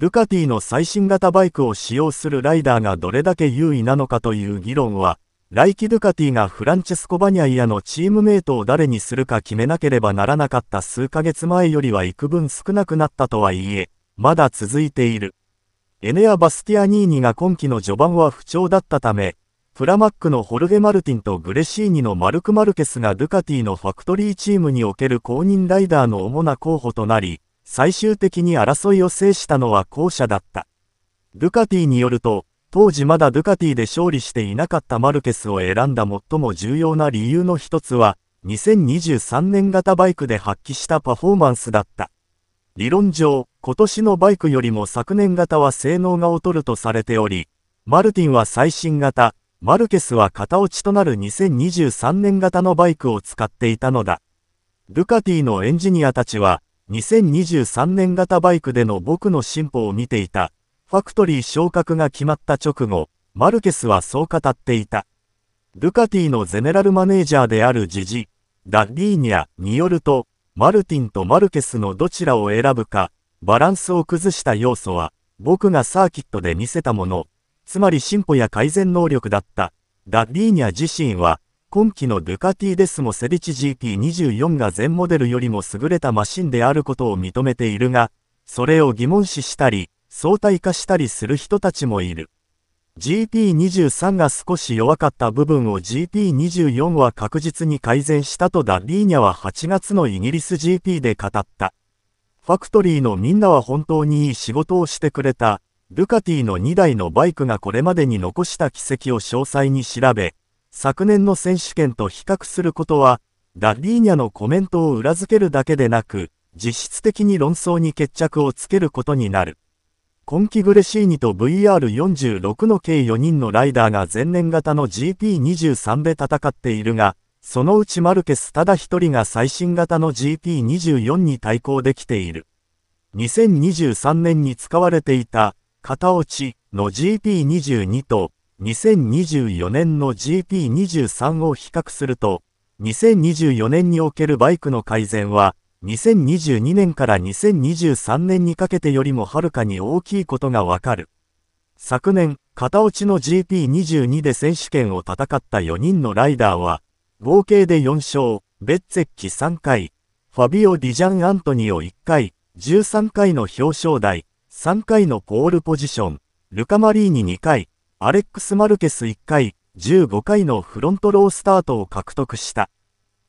ルカティの最新型バイクを使用するライダーがどれだけ優位なのかという議論は、来季ルカティがフランチェスコ・バニャイアのチームメイトを誰にするか決めなければならなかった数ヶ月前よりは幾分少なくなったとはいえ、まだ続いている。エネア・バスティアニーニが今季の序盤は不調だったため、プラマックのホルゲ・マルティンとグレシーニのマルク・マルケスがルカティのファクトリーチームにおける公認ライダーの主な候補となり、最終的に争いを制したのは後者だった。ドゥカティによると、当時まだドゥカティで勝利していなかったマルケスを選んだ最も重要な理由の一つは、2023年型バイクで発揮したパフォーマンスだった。理論上、今年のバイクよりも昨年型は性能が劣るとされており、マルティンは最新型、マルケスは型落ちとなる2023年型のバイクを使っていたのだ。ドゥカティのエンジニアたちは、2023年型バイクでの僕の進歩を見ていた。ファクトリー昇格が決まった直後、マルケスはそう語っていた。ドゥカティのゼネラルマネージャーであるジジ、ダッリーニャによると、マルティンとマルケスのどちらを選ぶか、バランスを崩した要素は、僕がサーキットで見せたもの、つまり進歩や改善能力だった。ダッリーニャ自身は、今期のドゥカティデスモセビチ GP24 が全モデルよりも優れたマシンであることを認めているが、それを疑問視したり、相対化したりする人たちもいる。GP23 が少し弱かった部分を GP24 は確実に改善したとダリーニャは8月のイギリス GP で語った。ファクトリーのみんなは本当にいい仕事をしてくれた。ルカティの2台のバイクがこれまでに残した軌跡を詳細に調べ、昨年の選手権と比較することは、ダッリーニャのコメントを裏付けるだけでなく、実質的に論争に決着をつけることになる。今季グレシーニと VR46 の計4人のライダーが前年型の GP23 で戦っているが、そのうちマルケスただ一人が最新型の GP24 に対抗できている。2023年に使われていた、片落ちの GP22 と、2024年の GP23 を比較すると、2024年におけるバイクの改善は、2022年から2023年にかけてよりもはるかに大きいことがわかる。昨年、片落ちの GP22 で選手権を戦った4人のライダーは、合計で4勝、ベッツェッキ3回、ファビオ・ディジャン・アントニオ1回、13回の表彰台、3回のポールポジション、ルカマリーニ2回、アレックス・マルケス1回、15回のフロントロースタートを獲得した。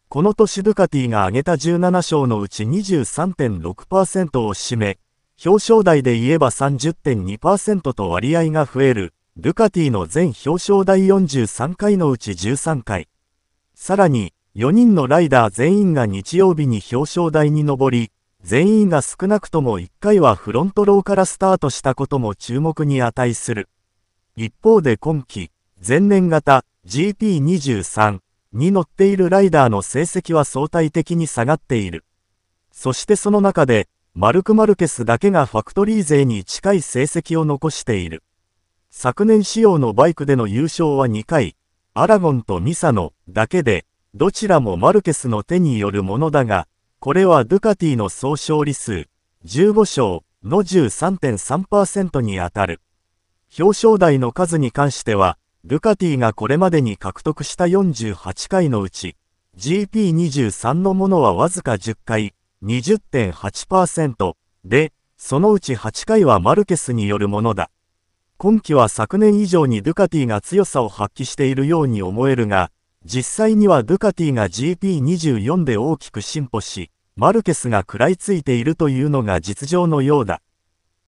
この年ドゥカティが挙げた17勝のうち23.6%を占め、表彰台で言えば30.2%と割合が増える、ドゥカティの全表彰台43回のうち13回。さらに、4人のライダー全員が日曜日に表彰台に上り、全員が少なくとも1回はフロントローからスタートしたことも注目に値する。一方で今季、前年型 GP23 に乗っているライダーの成績は相対的に下がっている。そしてその中で、マルク・マルケスだけがファクトリー勢に近い成績を残している。昨年仕様のバイクでの優勝は2回、アラゴンとミサノだけで、どちらもマルケスの手によるものだが、これはドゥカティの総勝利数、15勝の13.3%に当たる。表彰台の数に関しては、ルカティがこれまでに獲得した48回のうち、GP23 のものはわずか10回、20.8%で、そのうち8回はマルケスによるものだ。今季は昨年以上にドゥカティが強さを発揮しているように思えるが、実際にはドゥカティが GP24 で大きく進歩し、マルケスが食らいついているというのが実情のようだ。